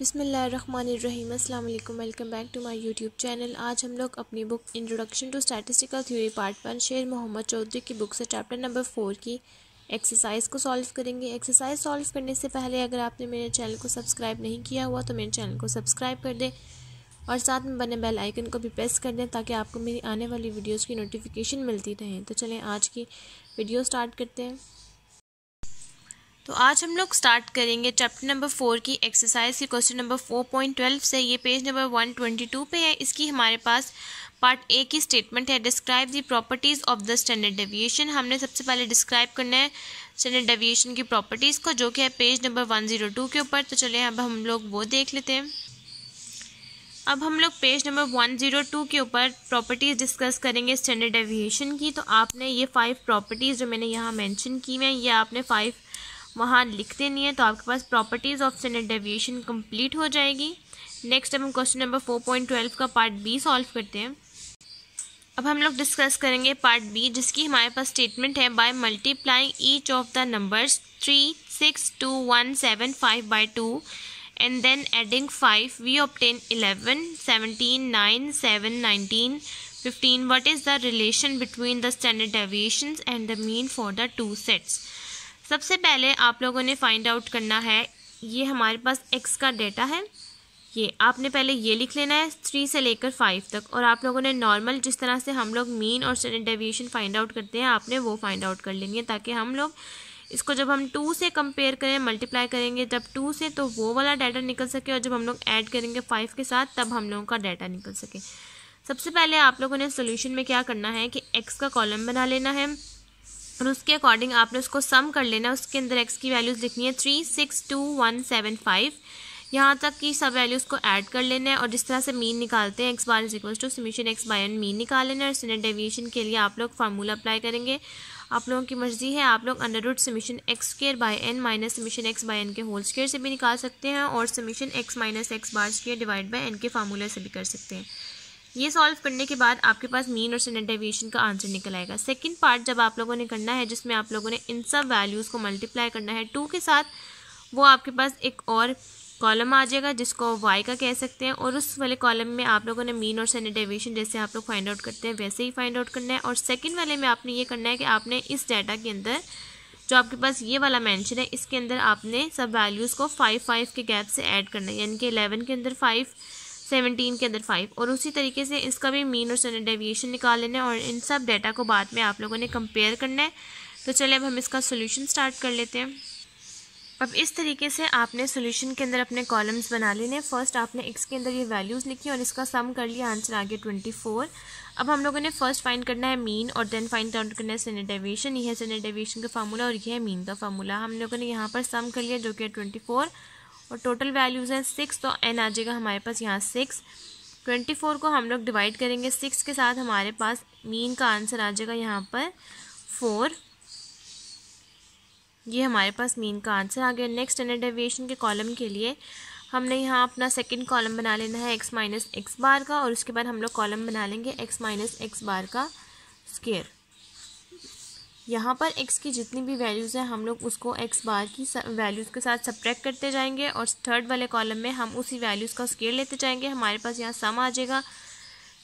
बिसमीम अल्लाम welcome back to my YouTube channel आज हम लोग अपनी book introduction to statistical theory part one Sher Mohammad Chaudhry की बुक से चैप्टर नंबर फोर की एक्सरसाइज को सॉल्व करेंगे एक्सरसाइज सॉल्व करने से पहले अगर आपने मेरे चैनल को सब्सक्राइब नहीं किया हुआ तो मेरे चैनल को सब्सक्राइब कर दें और साथ में बने बेल आइकन को भी प्रेस कर दें ताकि आपको मेरी आने वाली वीडियोज़ की नोटिफिकेशन मिलती रहे तो चलें आज की वीडियो स्टार्ट करते हैं तो आज हम लोग स्टार्ट करेंगे चैप्टर नंबर फोर की एक्सरसाइज की question number four point twelve से ये page number one twenty two पर है इसकी हमारे पास पार्ट ए की स्टेटमेंट है describe the properties of the standard deviation हमने सबसे पहले डिस्क्राइब करना है स्टैंडर्ड डेविएशन की प्रॉपर्टीज़ को जो कि है page number one zero two के ऊपर तो चलिए अब हम लोग वो देख लेते हैं अब हम लोग page number one zero two के ऊपर प्रॉपर्टीज़ डिस्कस करेंगे स्टैंडर्ड डेविएशन की तो आपने ये फाइव प्रॉपर्टीज़ जो मैंने यहाँ मैंशन की हुई हैं ये आपने फाइव वहाँ लिखते नहीं है तो आपके पास properties of standard deviation complete हो जाएगी नेक्स्ट अब हम question number four point twelve का पार्ट बी सॉल्व करते हैं अब हम लोग डिस्कस करेंगे पार्ट बी जिसकी हमारे पास स्टेटमेंट है by multiplying each of the numbers three six two one seven five by two and then adding five we obtain eleven seventeen nine seven nineteen fifteen what is the relation between the standard deviations and the mean for the two sets सबसे पहले आप लोगों ने find out करना है ये हमारे पास एक्स का डेटा है ये आपने पहले ये लिख लेना है थ्री से लेकर फाइव तक और आप लोगों ने नॉर्मल जिस तरह से हम लोग मीन और स्टैंडर्ड डेविएशन फाइंड आउट करते हैं आपने वो फाइंड आउट कर लेनी है ताकि हम लोग इसको जब हम टू से कंपेयर करें मल्टीप्लाई करेंगे जब टू से तो वो वाला डाटा निकल सके और जब हम लोग ऐड करेंगे फाइव के साथ तब हम लोगों का डाटा निकल सके सबसे पहले आप लोगों ने सोल्यूशन में क्या करना है कि एक्स का कॉलम बना लेना है और उसके अकॉर्डिंग आपने उसको सम कर लेना उसके अंदर एक्स की वैल्यूज़ लिखनी है three six two one seven five यहाँ तक कि सब वैल्यूज़ को ऐड कर लेना है और जिस तरह से मीन निकालते हैं X bar is equal to summation x by N mean निकाल लेना और स्टैंडर्ड डेविएशन के लिए आप लोग फार्मूला अप्लाई करेंगे आप लोगों की मर्ज़ी है आप लोग under root summation x square by N minus summation x by N के होल स्केयर से भी निकाल सकते हैं और summation X minus x bar square divide by N के फार्मूला से भी कर सकते हैं ये सॉल्व करने के बाद आपके पास मीन और स्टैंडर्ड डेविएशन का आंसर निकल आएगा सेकंड पार्ट जब आप लोगों ने करना है जिसमें आप लोगों ने इन सब वैल्यूज़ को मल्टीप्लाई करना है टू के साथ वो आपके पास एक और कॉलम आ जाएगा जिसको वाई का कह सकते हैं और उस वाले कॉलम में आप लोगों ने मीन और स्टैंडर्ड डेविएशन जैसे आप लोग फाइंड आउट करते हैं वैसे ही फाइंड आउट करना है और सेकेंड वाले में आपने ये करना है कि आपने इस डाटा के अंदर जो आपके पास ये वाला मैंशन है इसके अंदर आपने सब वैल्यूज़ को फाइव फाइव के गैप से ऐड करना है यानी कि एलेवन के अंदर फाइव सेवनटीन के अंदर फाइव और उसी तरीके से इसका भी मीन और स्टैंडर्ड डेविएशन निकाल लेना है और इन सब डेटा को बाद में आप लोगों ने कंपेयर करना है तो चले अब हम इसका सोल्यूशन स्टार्ट कर लेते हैं अब इस तरीके से आपने सोल्यूशन के अंदर अपने कॉलम्स बना लेने फर्स्ट आपने एक्स के अंदर ये वैल्यूज़ लिखी और इसका सम कर लिया आंसर आ गया ट्वेंटी फोर अब हम लोगों ने फर्स्ट फाइंड करना है मीन और देन फाइंड आउट करना है स्टैंडर्ड डेविएशन ये है स्टैंडर्ड डेविएशन का फार्मूला और ये है मीन का फार्मूला हम लोगों ने यहाँ पर सम कर लिया जो कि ट्वेंटी फोर और टोटल वैल्यूज़ हैं सिक्स तो एन आ जाएगा हमारे पास यहाँ सिक्स ट्वेंटी फोर को हम लोग डिवाइड करेंगे सिक्स के साथ हमारे पास मीन का आंसर आ जाएगा यहाँ पर फोर ये हमारे पास मीन का आंसर आ गया नेक्स्ट स्टैंडर्ड डेविएशन के कॉलम के लिए हमने यहाँ अपना सेकंड कॉलम बना लेना है एक्स माइनस एक्स बार का और उसके बाद हम लोग कॉलम बना लेंगे एक्स माइनस एक्स बार का स्केयर यहाँ पर x की जितनी भी वैल्यूज़ हैं हम लोग उसको x बार की वैल्यूज़ के साथ सब्ट्रैक्ट करते जाएंगे और थर्ड वाले कॉलम में हम उसी वैल्यूज़ का स्केयर लेते जाएंगे हमारे पास यहाँ सम आ जाएगा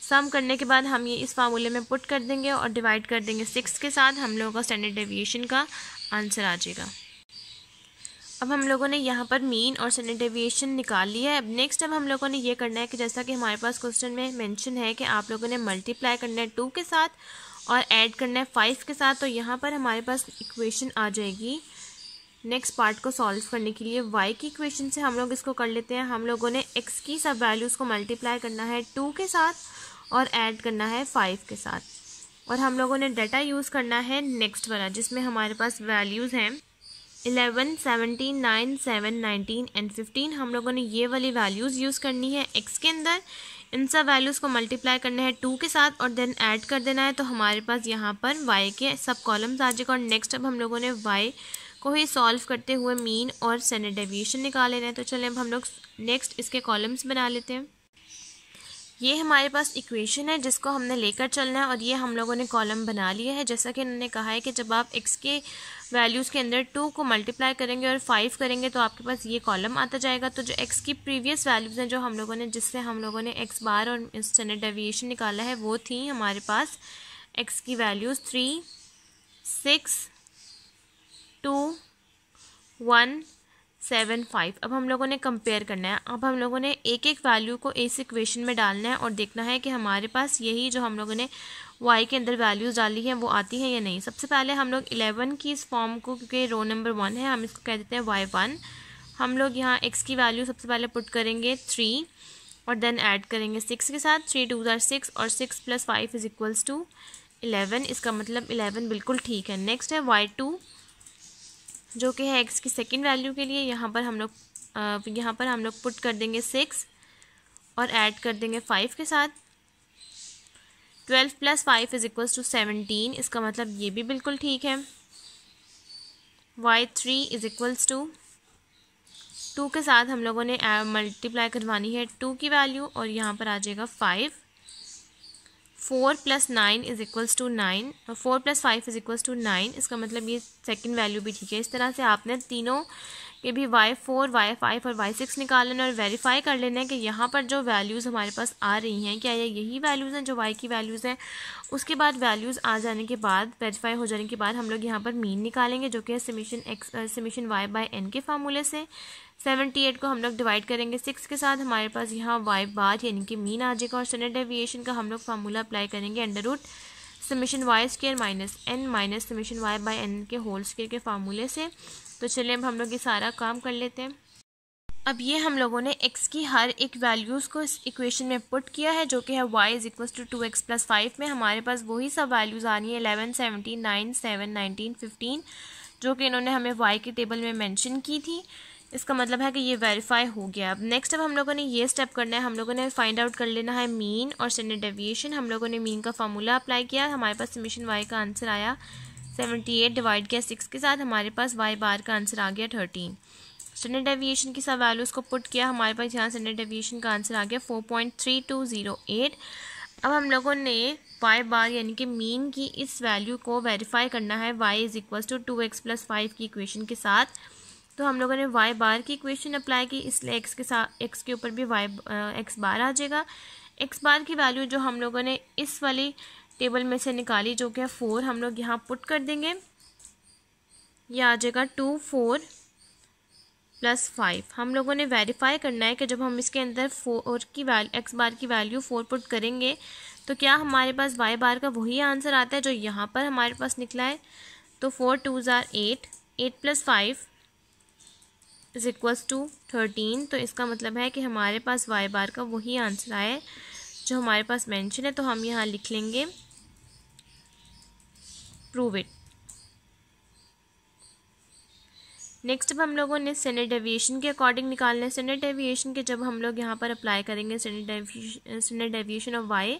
सम करने के बाद हम ये इस फार्मूले में पुट कर देंगे और डिवाइड कर देंगे सिक्स के साथ हम लोगों का स्टैंडर्ड डेविएशन का आंसर आ जाएगा अब हम लोगों ने यहाँ पर मीन और स्टैंडर्ड डेविएशन निकाल लिया है अब नेक्स्ट अब हम लोगों ने ये करना है कि जैसा कि हमारे पास क्वेश्चन में मेंशन है कि आप लोगों ने मल्टीप्लाई करना है टू के साथ और ऐड करना है फाइव के साथ तो यहाँ पर हमारे पास इक्वेशन आ जाएगी नेक्स्ट पार्ट को सॉल्व करने के लिए वाई की इक्वेशन से हम लोग इसको कर लेते हैं हम लोगों ने एक्स की सब वैल्यूज़ को मल्टीप्लाई करना है टू के साथ और ऐड करना है फाइव के साथ और हम लोगों ने डाटा यूज़ करना है नेक्स्ट वाला जिसमें हमारे पास वैल्यूज़ हैं eleven seventeen nine seven nineteen and fifteen हम लोगों ने ये वाली वैल्यूज़ यूज़ करनी है एक्स के अंदर इन सब वैल्यूज़ को मल्टीप्लाई करना है टू के साथ और देन ऐड कर देना है तो हमारे पास यहाँ पर वाई के सब कॉलम्स आ जाएगा और नेक्स्ट अब हम लोगों ने वाई को ही सॉल्व करते हुए मीन और सेनेट डेविएशन निकाल लेना है तो चलें अब हम लोग नेक्स्ट इसके कॉलम्स बना लेते हैं ये हमारे पास इक्वेशन है जिसको हमने लेकर चलना है और ये हम लोगों ने कॉलम बना लिया है जैसा कि उन्होंने कहा है कि जब आप एक्स के वैल्यूज़ के अंदर टू को मल्टीप्लाई करेंगे और फाइव करेंगे तो आपके पास ये कॉलम आता जाएगा तो जो एक्स की प्रीवियस वैल्यूज़ हैं जो हम लोगों ने जिससे हम लोगों ने एक्स बार और स्टैंडर्ड डेविएशन निकाला है वो थी हमारे पास एक्स की values three six two one seven five अब हम लोगों ने कंपेयर करना है अब हम लोगों ने एक एक वैल्यू को इस इक्वेशन में डालना है और देखना है कि हमारे पास यही जो हम लोगों ने वाई के अंदर वैल्यूज़ डाली हैं वो आती हैं या नहीं सबसे पहले हम लोग इलेवन की इस फॉर्म को क्योंकि रो नंबर वन है हम इसको कह देते हैं वाई वन हम लोग यहाँ एक्स की वैल्यू सबसे पहले पुट करेंगे थ्री और देन ऐड करेंगे सिक्स के साथ थ्री टू ज़ार सिक्स और six plus five is equals to eleven इसका मतलब इलेवन बिल्कुल ठीक है नेक्स्ट है वाई टू जो कि है एक्स की सेकेंड वैल्यू के लिए यहाँ पर हम लोग यहाँ पर हम लोग पुट कर देंगे सिक्स और ऐड कर देंगे फाइव के साथ twelve plus five is equal to seventeen इसका मतलब ये भी बिल्कुल ठीक है Y three is equals to two के साथ हम लोगों ने मल्टीप्लाई करवानी है टू की वैल्यू और यहाँ पर आ जाएगा five four plus nine is equals to nine और four plus five is equals to nine इसका मतलब ये सेकंड वैल्यू भी ठीक है इस तरह से आपने तीनों ये भी वाई फोर वाई फाइव और वाई सिक्स निकाल लेना और वेरीफाई कर लेना है कि यहाँ पर जो वैल्यूज़ हमारे पास आ रही हैं क्या ये यही वैल्यूज़ हैं जो वाई की वैल्यूज़ हैं उसके बाद वैल्यूज़ आ जाने के बाद वेरीफाई हो जाने के बाद हम लोग यहाँ पर मीन निकालेंगे जो कि है summation X summation Y by N के फार्मूले से सेवेंटी एट को हम लोग डिवाइड करेंगे सिक्स के साथ हमारे पास यहाँ वाई बार यानी कि मीन आ जाएगा और स्टैंडर्ड डेविएशन का हम लोग फार्मूला अप्लाई करेंगे under root summation Y square minus N minus summation Y by N के होल स्केयर के फार्मूले से तो चलिए अब हम लोग ये सारा काम कर लेते हैं अब ये हम लोगों ने x की हर एक वैल्यूज़ को इस इक्वेशन में पुट किया है जो कि है y is equal to two X plus five में हमारे पास वही सब वैल्यूज़ आ रही है eleven seventeen nine seven nineteen fifteen जो कि इन्होंने हमें y के टेबल में मेंशन की थी इसका मतलब है कि ये वेरीफाई हो गया अब नेक्स्ट अब हम लोगों ने ये स्टेप करना है हम लोगों ने फाइंड आउट कर लेना है मीन और स्टैंडर्ड डेविएशन हम लोगों ने मीन का फार्मूला अप्लाई किया हमारे पास समीशन वाई का आंसर आया सेवेंटी एट डिवाइड किया सिक्स के साथ हमारे पास वाई बार का आंसर आ गया थर्टीन स्टैंडर्ड डेविएशन की सब वैल्यूज़ को पुट किया हमारे पास यहाँ स्टैंडर्ड डेविएशन का आंसर आ गया four point three two zero eight अब हम लोगों ने वाई बार यानी कि मीन की इस वैल्यू को वेरीफाई करना है Y is equal to two X plus five की इक्वेशन के साथ तो हम लोगों ने वाई बार की इक्वेशन अप्लाई की इसलिए एक्स के साथ एक्स के ऊपर भी वाई एक्स बार आ जाएगा एक्स बार की वैल्यू जो हम लोगों ने इस वाली टेबल में से निकाली जो कि है फोर हम लोग यहाँ पुट कर देंगे ये आ जाएगा टू फोर प्लस फाइव हम लोगों ने वेरीफाई करना है कि जब हम इसके अंदर फोर की वैल्यू एक्स बार की वैल्यू फोर पुट करेंगे तो क्या हमारे पास वाई बार का वही आंसर आता है जो यहाँ पर हमारे पास निकला है तो four two are eight eight plus five is equals to thirteen तो इसका मतलब है कि हमारे पास वाई बार का वही आंसर आए जो हमारे पास मेंशन है तो हम यहाँ लिख लेंगे प्रूव इट नेक्स्ट अब हम लोगों ने स्टैंडर्ड एविएशन के अकॉर्डिंग निकालना है स्टैंडर्ड एविएशन के जब हम लोग यहाँ पर अप्लाई करेंगे standard deviation of Y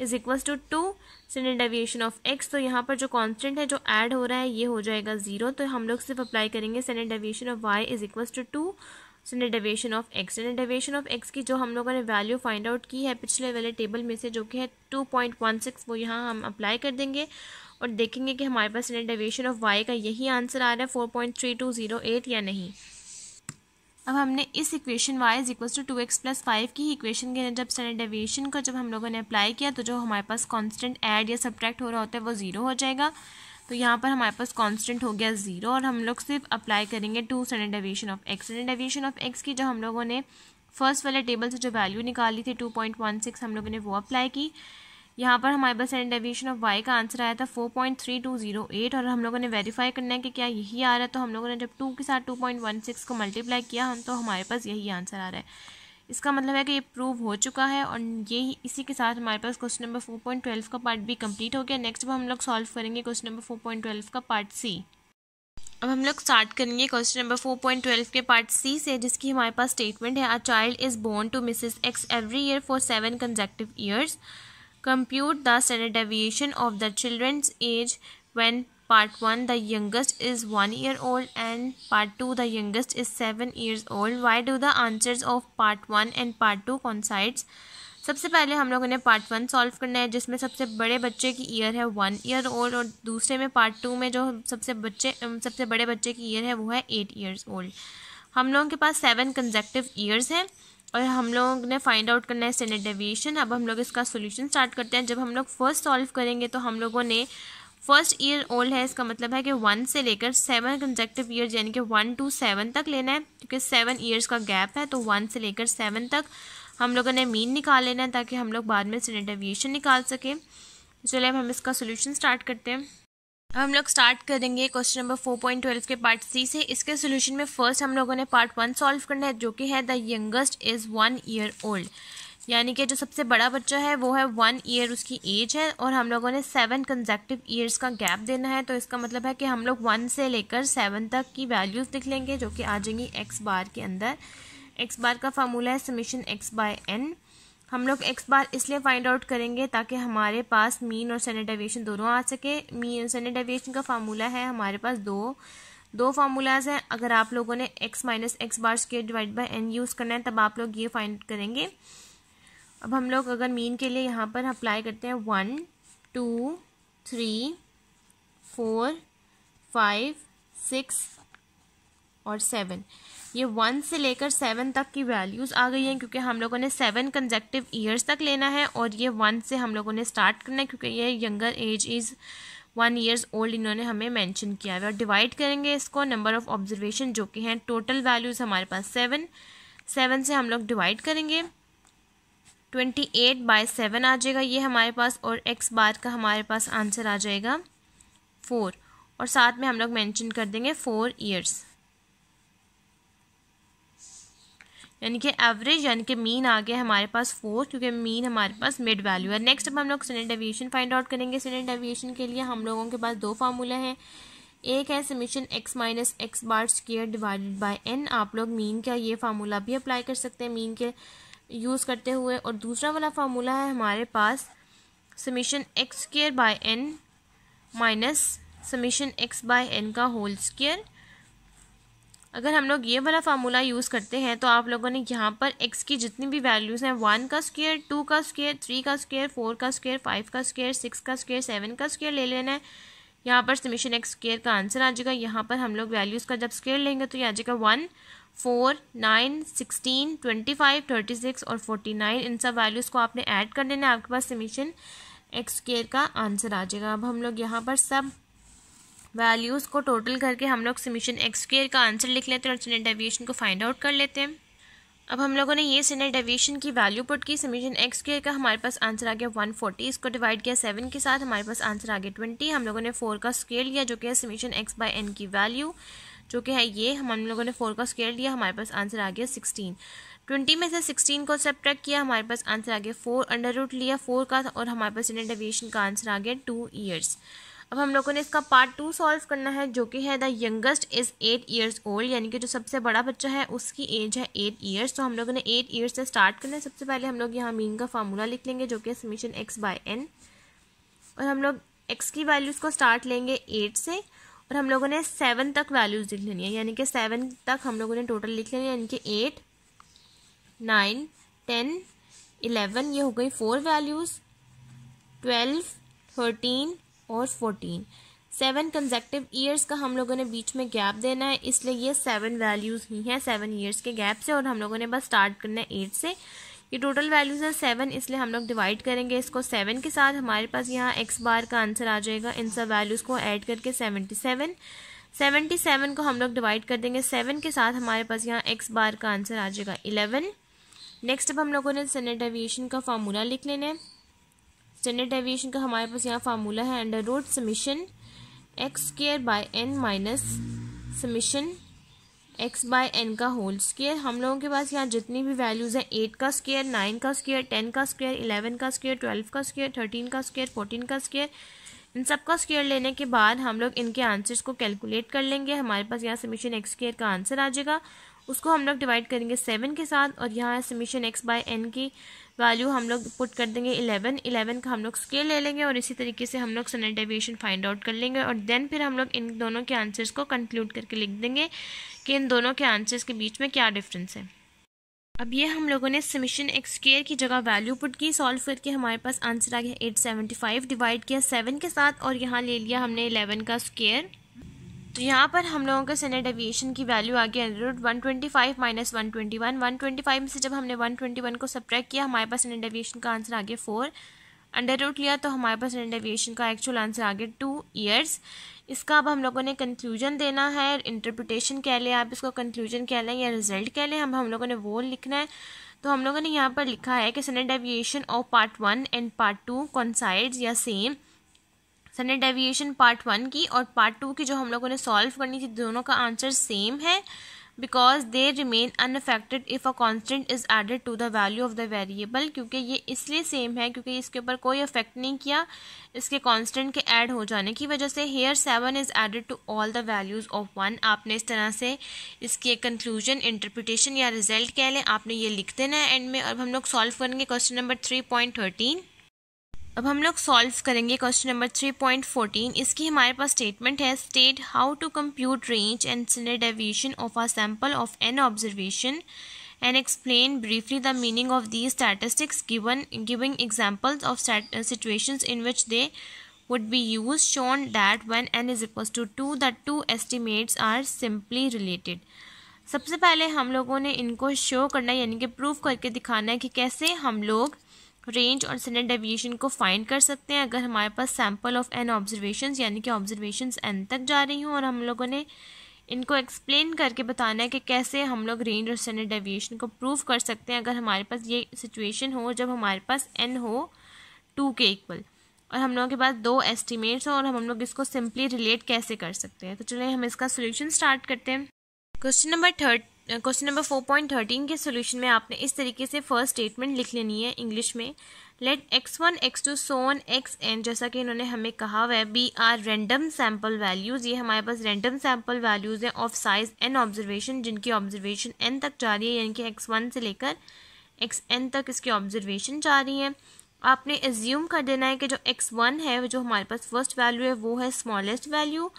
is equals to two standard deviation of X तो यहाँ पर जो कांस्टेंट है जो ऐड हो रहा है ये हो जाएगा ज़ीरो तो हम लोग सिर्फ अप्लाई करेंगे standard deviation of Y is equals to two standard deviation of X standard deviation of X की जो हम लोगों ने वैल्यू फाइंड आउट की है पिछले वाले टेबल में से जो कि है टू पॉइंट वन सिक्स वो यहाँ हम अप्लाई कर देंगे और देखेंगे कि हमारे पास नेट डेविएशन ऑफ वाई का यही आंसर आ रहा है four point three two zero eight या नहीं अब हमने इस equation Y is equal to two X plus five की इक्वेशन के जब स्टैंडर्ड डेविएशन का जब हम लोगों ने अप्लाई किया तो जो हमारे पास कांस्टेंट ऐड या सब्ट्रैक्ट हो रहा होता है वो ज़ीरो हो जाएगा तो यहाँ पर हमारे पास कांस्टेंट हो गया ज़ीरो और हम लोग सिर्फ अप्लाई करेंगे two standard deviation of X standard deviation of X की जो हम लोगों ने फर्स्ट वाले टेबल से जो वैल्यू निकाली थी टू पॉइंट वन सिक्स हम लोगों ने वो अप्लाई की यहाँ पर हमारे पास एंड डेविएशन ऑफ वाई का आंसर आया था four point three two zero eight और हम लोगों ने वेरीफाई करना है कि क्या यही आ रहा है तो हम लोगों ने जब टू के साथ टू पॉइंट वन सिक्स को मल्टीप्लाई किया हम तो हमारे पास यही आंसर आ रहा है इसका मतलब है कि ये प्रूव हो चुका है और यही इसी के साथ हमारे पास question number four point twelve का पार्ट बी कम्प्लीट हो गया नेक्स्ट अब हम लोग सॉल्व करेंगे question number four point twelve का पार्ट सी अब हम लोग स्टार्ट करेंगे question number four point twelve के पार्ट सी से जिसकी हमारे पास स्टेटमेंट है a child is born to Mrs X every year for seven consecutive years compute the standard deviation of the children's age when part 1 the youngest is 1 year old and part 2 the youngest is 7 years old why do the answers of part 1 and part 2 coincides सबसे पहले हम लोगों ने part one solve करना है जिसमें सबसे बड़े बच्चे की ईयर है वन ईयर ओल्ड और दूसरे में पार्ट टू में जो सबसे बच्चे सबसे बड़े बच्चे की ईयर है वो है एट ईयर्स ओल्ड हम लोगों के पास सेवन कंजेक्टिव ईयर्स हैं और हम लोग ने फाइंड आउट करना है स्टैंडर्ड डेविएशन अब हम लोग इसका सोल्यूशन स्टार्ट करते हैं जब हम लोग फर्स्ट सॉल्व करेंगे तो हम लोगों ने फर्स्ट ईयर ओल्ड है इसका मतलब है कि वन से लेकर सेवन कंजेक्टिव ईयर यानी कि वन टू सेवन तक लेना है क्योंकि सेवन ईयर्स का गैप है तो वन से लेकर सेवन तक हम लोगों ने मीन निकाल लेना है ताकि हम लोग बाद में स्टैंडर्ड डेविएशन निकाल सकें चलिए अब हम इसका सोल्यूशन स्टार्ट करते हैं हम लोग स्टार्ट करेंगे question number four point twelve के पार्ट सी से इसके सोल्यूशन में फर्स्ट हम लोगों ने पार्ट वन सॉल्व करना है जो कि है the youngest is one year old यानी कि जो सबसे बड़ा बच्चा है वो है वन ईयर उसकी एज है और हम लोगों ने सेवन कंजेक्टिव ईयर्स का गैप देना है तो इसका मतलब है कि हम लोग वन से लेकर सेवन तक की वैल्यूज़ लिख लेंगे जो कि आ जाएंगी एक्स बार के अंदर एक्स बार का फार्मूला है समीशन एक्स बाय एन हम लोग एक्स बार इसलिए फाइंड आउट करेंगे ताकि हमारे पास मीन और स्टैंडर्ड डेविएशन दोनों आ सके मीन और स्टैंडर्ड डेविएशन का फार्मूला है हमारे पास दो दो फार्मूलाज हैं अगर आप लोगों ने X minus x bar square divide by N use करना है तब आप लोग ये फाइंड करेंगे अब हम लोग अगर मीन के लिए यहाँ पर अप्लाई करते हैं one two three four five six और सेवन ये वन से लेकर सेवन तक की वैल्यूज़ आ गई हैं क्योंकि हम लोगों ने सेवन कंजेक्टिव ईयर्स तक लेना है और ये वन से हम लोगों ने स्टार्ट करना है क्योंकि ये younger age is one years old इन्होंने हमें मेंशन किया है और डिवाइड करेंगे इसको नंबर ऑफ ऑब्जर्वेशन जो कि हैं टोटल वैल्यूज़ हमारे पास सेवन सेवन से हम लोग डिवाइड करेंगे ट्वेंटी एट बाय सेवन आ जाएगा ये हमारे पास और एक्स बार का हमारे पास आंसर आ जाएगा फोर और साथ में हम लोग मेंशन कर देंगे फोर ईयर्स यानी कि एवरेज यानी कि मीन आ गया हमारे पास फोर क्योंकि मीन हमारे पास मिड वैल्यू है नेक्स्ट अब हम लोग स्टैंडर्ड डेविएशन फाइंड आउट करेंगे स्टैंडर्ड डेविएशन के लिए हम लोगों के पास दो फार्मूला है एक है summation X minus x bar square divided by N आप लोग मीन का ये फार्मूला भी अप्लाई कर सकते हैं मीन के यूज़ करते हुए और दूसरा वाला फार्मूला है हमारे पास summation x square by N minus summation x by N का होल स्केयर अगर हम लोग ये वाला फार्मूला यूज़ करते हैं तो आप लोगों ने यहाँ पर एक्स की जितनी भी वैल्यूज़ हैं वन का स्केयर टू का स्केयर थ्री का स्केयर फोर का स्केयर फाइव का स्केयर सिक्स का स्केयर सेवन का स्केयर ले लेना है यहाँ पर समीशन एक्स स्केयर का आंसर आ जाएगा यहाँ पर हम लोग वैल्यूज़ का जब स्केयर लेंगे तो ये आ जाएगा one four nine sixteen twenty five thirty six और फोर्टी नाइन इन सब वैल्यूज़ को आपने ऐड कर लेना है आपके पास समीशन एक्स स्केयर का आंसर आ जाएगा अब हम लोग यहाँ पर सब वैल्यूज़ को टोटल करके हम लोग समीशन एक्स स्क्र का आंसर लिख लेते हैं और स्टैंडर्ड डेविएशन को फाइंड आउट कर लेते हैं अब हम लोगों ने ये स्टैंडर्ड डेविएशन की वैल्यू पुट की समीशन एक्स स्क्र का हमारे पास आंसर आ गया वन फोर्टी इसको डिवाइड किया सेवन के साथ हमारे पास आंसर आ गया ट्वेंटी हम लोगों ने फोर का स्केयर लिया जो कि है समीशन एक्स बाई एन की वैल्यू जो कि है ये हम हम लोगों ने फोर का स्केयर लिया हमारे पास आंसर आ गया सिक्सटीन ट्वेंटी में से सिक्सटीन को सब्ट्रैक्ट किया हमारे पास आंसर आ गया फोर अंडर रूट लिया फोर का और हमारे पास स्टैंडर्ड डेविएशन का आंसर आ गया टू ईयर्स अब हम लोगों ने इसका पार्ट टू सॉल्व करना है जो कि है the youngest is eight years old यानी कि जो सबसे बड़ा बच्चा है उसकी एज है एट ईयर्स तो हम लोगों ने एट ईयर्स से स्टार्ट करना है सबसे पहले हम लोग यहाँ मीन का फार्मूला लिख लेंगे जो कि समीशन एक्स बाय एन और हम लोग एक्स की वैल्यूज़ को स्टार्ट लेंगे एट से और हम लोगों ने सेवन तक वैल्यूज़ लिख लेनी है यानी कि सेवन तक हम लोगों ने टोटल लिख लेनी है यानी कि एट नाइन टेन इलेवन ये हो गई फोर वैल्यूज़ ट्वेल्व थर्टीन और फोर्टीन सेवन कंजेक्टिव ईयर्स का हम लोगों ने बीच में गैप देना है इसलिए ये सेवन वैल्यूज़ ही हैं सेवन ईयर्स के गैप से और हम लोगों ने बस स्टार्ट करना है एट से ये टोटल वैल्यूज़ हैं सेवन इसलिए हम लोग डिवाइड करेंगे इसको सेवन के साथ हमारे पास यहाँ एक्स बार का आंसर आ जाएगा इन सब वैल्यूज़ को ऐड करके सेवेंटी सेवन सेवेंटी सेवन को हम लोग डिवाइड कर देंगे सेवन के साथ हमारे पास यहाँ एक्स बार का आंसर आ जाएगा इलेवन नेक्स्ट अब हम लोगों ने सेनेट एविएशन का फार्मूला लिख लेना है स्टैंडर्ड डेविएशन का हमारे पास यहाँ फार्मूला है under root summation x square by N minus summation x by N का होल स्केयर हम लोगों के पास यहाँ जितनी भी वैल्यूज़ हैं एट का स्केयर नाइन का स्केयर टेन का स्केयर इलेवन का स्केयर ट्वेल्व का स्केयर थर्टीन का स्केयर फोर्टीन का स्केयर इन सब का स्केयर लेने के बाद हम लोग इनके आंसर्स को कैलकुलेट कर लेंगे हमारे पास यहाँ समीशन एक्स स्केयर का आंसर आ जाएगा उसको हम लोग डिवाइड करेंगे सेवन के साथ और यहाँ समीशन एक्स बाय एन की वैल्यू हम लोग पुट कर देंगे इलेवन इलेवन का हम लोग स्केल ले लेंगे और इसी तरीके से हम लोग सनेट डेविएशन फाइंड आउट कर लेंगे और देन फिर हम लोग इन दोनों के आंसर्स को कंक्लूड करके लिख देंगे कि इन दोनों के आंसर्स के बीच में क्या डिफरेंस है अब ये हम लोगों ने समिशन एक स्केयर की जगह वैल्यू पुट की सॉल्व करके हमारे पास आंसर आ गया एट सेवेंटी फाइव डिवाइड किया सेवन के साथ और यहाँ ले लिया हमने इलेवन का स्केयर तो यहाँ पर हम लोगों के सेनेट एविएशन की वैल्यू आ गई under root one twenty five minus one twenty one one twenty five में से जब हमने वन ट्वेंटी वन को सब्ट्रैक्ट किया हमारे पास सेनेट एविएशन का आंसर आ गया फोर अंडर रूट लिया तो हमारे पास सेनेट एविएशन का एक्चुअल आंसर आ गया टू ईयर्स इसका अब हम लोगों ने कंक्लूजन देना है इंटरप्रिटेशन कह लें आप इसको कंक्लूजन कह लें या रिजल्ट कह लें हम हम लोगों ने वो लिखना है तो हम लोगों ने यहाँ पर लिखा है कि standard deviation of part one and part two coincides या same standard deviation part one की और पार्ट टू की जो हम लोगों ने सॉल्व करनी थी दोनों का आंसर सेम है because they remain unaffected if a constant is added to the value of the variable क्योंकि ये इसलिए सेम है क्योंकि इसके ऊपर कोई अफेक्ट नहीं किया इसके कॉन्स्टेंट के ऐड हो जाने की वजह से here seven is added to all the values of one आपने इस तरह से इसके कंक्लूजन इंटरप्रिटेशन या रिजल्ट कह लें आपने ये लिख देना है एंड में अब हम लोग सॉल्व करेंगे question number three point thirteen अब हम लोग सॉल्व करेंगे question number three point fourteen इसकी हमारे पास स्टेटमेंट है state how to compute range and standard deviation of a sample of n observation and explain briefly the meaning of these statistics given giving examples of stat, uh, situations in which they would be used shown that when n is equals to 2 the two estimates are simply related सबसे पहले हम लोगों ने इनको show करना यानी कि proof करके दिखाना है कि कैसे हम लोग रेंज और स्टैंडर्ड डेविएशन को फाइंड कर सकते हैं अगर हमारे पास सैम्पल ऑफ एन ऑब्जर्वेशन यानी कि ऑब्जर्वेशन एन तक जा रही हों और हम लोगों ने इनको एक्सप्लेन करके बताना है कि कैसे हम लोग रेंज और स्टैंडर्ड डेविएशन को प्रूव कर सकते हैं अगर हमारे पास ये सिचुएशन हो जब हमारे पास एन हो टू के इक्वल और हम लोगों के पास दो एस्टिमेट्स हों और हम लोग इसको सिंपली रिलेट कैसे कर सकते हैं तो चलिए हम इसका सोल्यूशन स्टार्ट करते हैं question number third question number four point thirteen के सोल्यूशन में आपने इस तरीके से फर्स्ट स्टेटमेंट लिख लेनी है इंग्लिश में let x one x two so on x n जैसा कि इन्होंने हमें कहा हुआ है be are random sample values ये हमारे पास रेंडम सैम्पल वैल्यूज़ हैं ऑफ साइज एन ऑब्जर्वेशन जिनकी ऑब्जर्वेशन एन तक जा रही है यानी कि एक्स वन से लेकर एक्स एन तक इसकी ऑब्जर्वेशन जा रही है आपने एज्यूम कर देना है कि जो एक्स वन है जो हमारे पास फर्स्ट वैल्यू है वो है स्मॉलेस्ट वैल्यू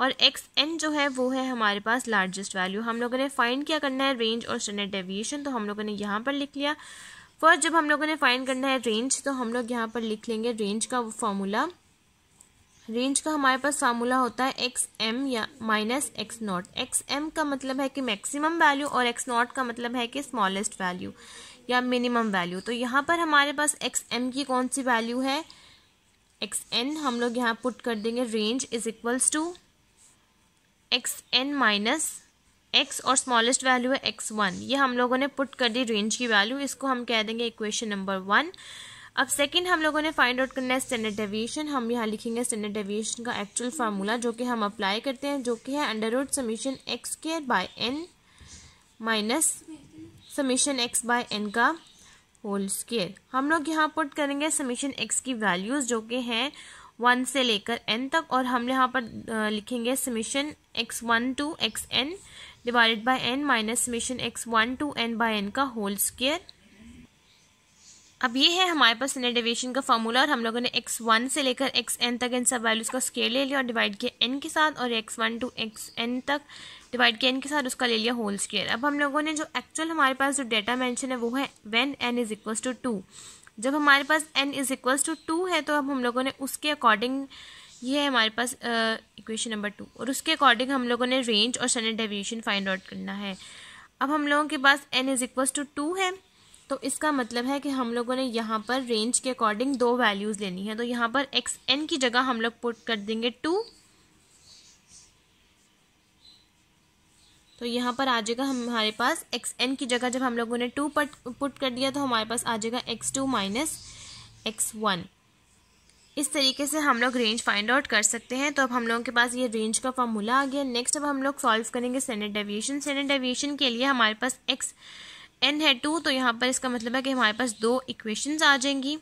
और एक्स एन जो है वो है हमारे पास लार्जेस्ट वैल्यू हम लोगों ने फाइंड क्या करना है रेंज और स्टैंडर्ड डेविएशन तो हम लोगों ने यहाँ पर लिख लिया फर्स्ट जब हम लोगों ने फाइंड करना है रेंज तो हम लोग यहाँ पर लिख लेंगे रेंज का वो फॉर्मूला रेंज का हमारे पास फार्मूला होता है एक्स एम या minus x not x m का मतलब है कि मैक्सिमम वैल्यू और एक्स नॉट का मतलब है कि स्मॉलेस्ट वैल्यू या मिनिमम वैल्यू तो यहाँ पर हमारे पास एक्स एम की कौन सी वैल्यू है एक्स एन हम लोग यहाँ पुट कर देंगे range is equals to x n minus x और स्मॉलेस्ट वैल्यू है एक्स वन ये हम लोगों ने पुट कर दी रेंज की वैल्यू इसको हम कह देंगे इक्वेशन नंबर वन अब सेकंड हम लोगों ने फाइंड आउट करना है स्टैंडर्ड डेविएशन हम यहाँ लिखेंगे स्टैंडर्ड डेविएशन का एक्चुअल फार्मूला जो कि हम अप्लाई करते हैं जो कि है अंडर रोड समीशन एक्स के by N minus summation x by N का होल स्केयर हम लोग यहाँ पुट करेंगे समीशन एक्स की वैल्यूज़ जो कि हैं वन से लेकर एन तक और हम यहाँ पर लिखेंगे summation x one to x n divided by N minus summation x one to n by N का होल स्क्वेयर अब ये है हमारे पास स्टैंडर्ड डेविएशन का फार्मूला और हम लोगों ने एक्स वन से लेकर एक्स एन तक इन सब वैल्यूज़ का स्केयर ले लिया और डिवाइड किया एन के साथ और x one to x n तक डिवाइड किया एन के साथ उसका ले लिया होल स्केयर अब हम लोगों ने जो एक्चुअल हमारे पास जो डेटा मैंशन है वो है when n is equals to two जब हमारे पास n is equals to two है तो अब हम लोगों ने उसके अकॉर्डिंग ये है हमारे पास इक्वेशन नंबर टू और उसके अकॉर्डिंग हम लोगों ने रेंज और स्टैंडर्ड डेविएशन फाइंड आउट करना है अब हम लोगों के पास n is equal to two है तो इसका मतलब है कि हम लोगों ने यहाँ पर रेंज के अकॉर्डिंग दो वैल्यूज़ लेनी है तो यहाँ पर एक्स एन की जगह हम लोग पुट कर देंगे टू तो यहाँ पर आ जाएगा हमारे पास एक्स एन की जगह जब हम लोगों ने टू पट पुट कर दिया तो हमारे पास आ जाएगा x two minus x one इस तरीके से हम लोग रेंज फाइंड आउट कर सकते हैं तो अब हम लोगों के पास ये रेंज का फॉर्मूला आ गया नेक्स्ट अब हम लोग सॉल्व करेंगे स्टैंडर्ड डेविएशन स्टैंडर्ड डेविएशन के लिए हमारे पास एक्स एन है टू तो यहाँ पर इसका मतलब है कि हमारे पास दो इक्वेशंस आ जाएंगी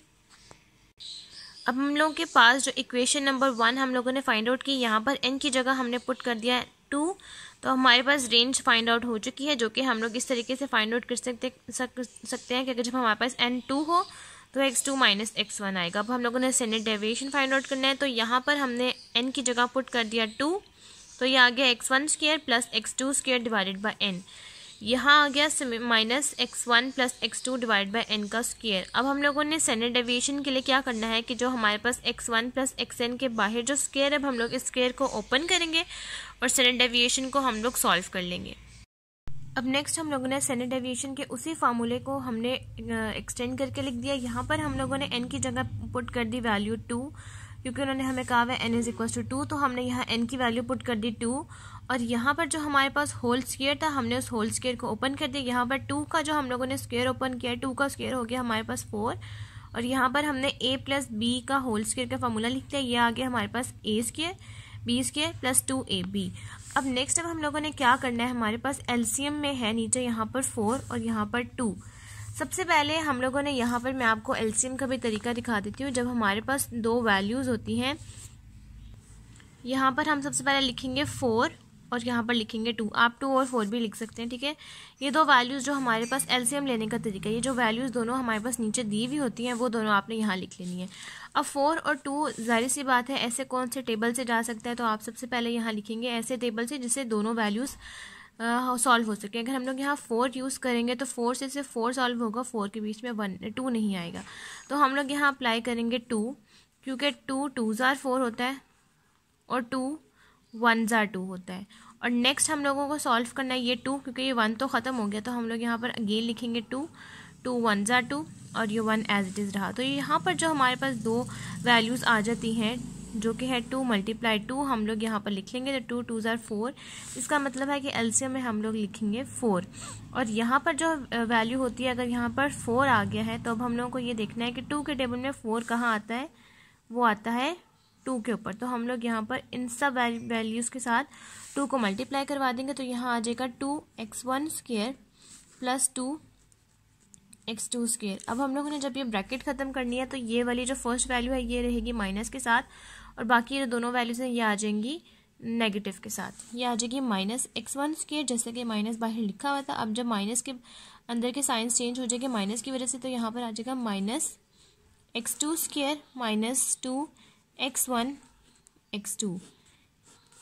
अब हम लोगों के पास जो इक्वेशन नंबर वन हम लोगों ने फाइंड आउट की यहाँ पर एन की जगह हमने पुट कर दिया टू तो हमारे पास रेंज फाइंड आउट हो चुकी है जो कि हम लोग इस तरीके से फाइंड आउट कर सकते सक, सकते हैं कि अगर जब हमारे पास एन टू हो तो x two minus x one आएगा अब हम लोगों ने सेनेट डेविएशन फाइंड आउट करना है तो यहाँ पर हमने एन की जगह पुट कर दिया टू तो ये आ गया x one square plus x two square divided by n यहाँ आ गया minus x one plus x two divide by n का स्क्यर अब हम लोगों ने सेनेट डेविएशन के लिए क्या करना है कि जो हमारे पास x one plus x n के बाहर जो स्केयर है हम लोग इस स्केयर को ओपन करेंगे और सेनेट डेविएशन को हम लोग सॉल्व कर लेंगे अब नेक्स्ट हम लोगों ने सेनेट डेविएशन के उसी फार्मूले को हमने एक्सटेंड करके लिख दिया यहाँ पर हम लोगों ने एन की जगह पुट कर दी वैल्यू टू क्योंकि उन्होंने हमें कहा है n is equal to two तो हमने यहाँ एन की वैल्यू पुट कर दी टू और यहाँ पर जो हमारे पास होल स्केयर था हमने उस होल स्केयर को ओपन कर दिया यहाँ पर टू का जो हम लोगों ने स्केयर ओपन किया टू का स्केयर हो गया हमारे पास फोर और यहाँ पर हमने ए प्लस बी का होल स्केयर का फार्मूला लिख दिया ये आ गया हमारे पास a square b square plus two a b अब नेक्स्ट अब हम लोगों ने क्या करना है हमारे पास एलसीएम में है नीचे यहाँ पर फोर और यहाँ पर टू सबसे पहले हम लोगों ने यहाँ पर मैं आपको एलसीएम का भी तरीका दिखा देती हूँ जब हमारे पास दो वैल्यूज़ होती हैं यहाँ पर हम सबसे पहले लिखेंगे फोर और यहाँ पर लिखेंगे टू आप टू और फोर भी लिख सकते हैं ठीक है ये दो वैल्यूज़ जो हमारे पास एलसीएम लेने का तरीका है ये जो वैल्यूज़ दोनों हमारे पास नीचे दी हुई होती हैं वो दोनों आपने यहाँ लिख लेनी है अब फोर और टू जाहिर सी बात है ऐसे कौन से टेबल से जा सकता है तो आप सबसे पहले यहाँ लिखेंगे ऐसे टेबल से जिससे दोनों वैल्यूज़ सॉल्व हो सके अगर हम लोग यहाँ फोर यूज़ करेंगे तो फोर से सिर्फ फोर सॉल्व होगा फोर के बीच में वन टू नहीं आएगा तो हम लोग यहाँ अप्लाई करेंगे टू क्योंकि टू टू ज़ार फोर होता है और टू वन ज़ा टू होता है और नेक्स्ट हम लोगों को सॉल्व करना है ये टू क्योंकि ये वन तो ख़त्म हो गया तो हम लोग यहाँ पर अगेन लिखेंगे टू टू वन ज़ा टू और ये वन एज इट इज़ रहा तो यहाँ पर जो हमारे पास दो वैल्यूज़ आ जाती हैं जो कि है टू मल्टीप्लाई टू हम लोग यहाँ पर लिख लेंगे तो टू टू ज़ार फोर इसका मतलब है कि एल में हम लोग लिखेंगे फोर और यहाँ पर जो वैल्यू होती है अगर यहाँ पर फोर आ गया है तो अब हम लोगों को ये देखना है कि टू के टेबल में फोर कहाँ आता है वो आता है टू के ऊपर तो हम लोग यहाँ पर इन सब वैल्यूज़ के साथ टू को मल्टीप्लाई करवा देंगे तो यहाँ आ जाएगा two x one square plus two x two square अब हम लोगों ने जब ये ब्रैकेट ख़त्म करनी है तो ये वाली जो फर्स्ट वैल्यू है ये रहेगी माइनस के साथ और बाकी ये दोनों वैल्यूज़ हैं ये आ जाएंगी नेगेटिव के साथ ये आ जाएगी माइनस एक्स वन स्केयर जैसे कि माइनस बाहर लिखा हुआ था अब जब माइनस के अंदर के साइंस चेंज हो जाएंगे माइनस की वजह से तो यहाँ पर आ जाएगा minus x two square minus two x one x two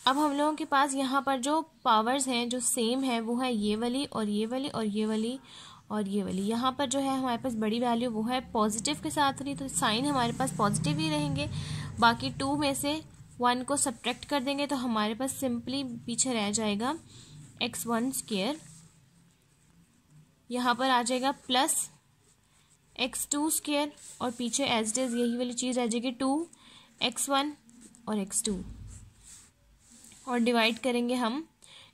अब हम लोगों के पास यहाँ पर जो पावर्स हैं जो सेम है वो है ये वाली और ये वाली और ये वाली और ये वाली यहाँ पर जो है हमारे पास बड़ी वैल्यू वो है पॉजिटिव के साथ रही तो साइन हमारे पास पॉजिटिव ही रहेंगे बाकी टू में से वन को सब्ट्रैक्ट कर देंगे तो हमारे पास सिंपली पीछे रह जाएगा एक्स वन स्केयर यहाँ पर आ जाएगा प्लस एक्स टू स्केयर और पीछे एज डेज यही वाली चीज़ रह जाएगी टू एक्स वन और एक्स टू और डिवाइड करेंगे हम